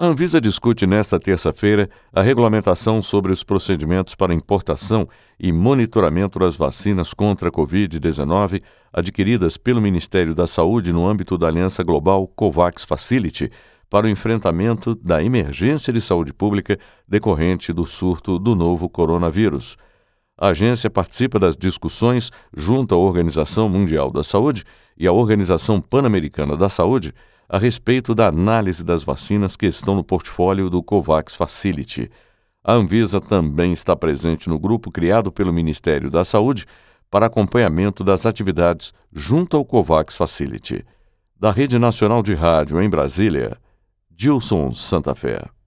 A Anvisa discute nesta terça-feira a regulamentação sobre os procedimentos para importação e monitoramento das vacinas contra a Covid-19 adquiridas pelo Ministério da Saúde no âmbito da Aliança Global COVAX Facility para o enfrentamento da emergência de saúde pública decorrente do surto do novo coronavírus. A agência participa das discussões junto à Organização Mundial da Saúde e à Organização Pan-Americana da Saúde a respeito da análise das vacinas que estão no portfólio do COVAX Facility. A Anvisa também está presente no grupo criado pelo Ministério da Saúde para acompanhamento das atividades junto ao COVAX Facility. Da Rede Nacional de Rádio em Brasília, Dilson Santa Fé.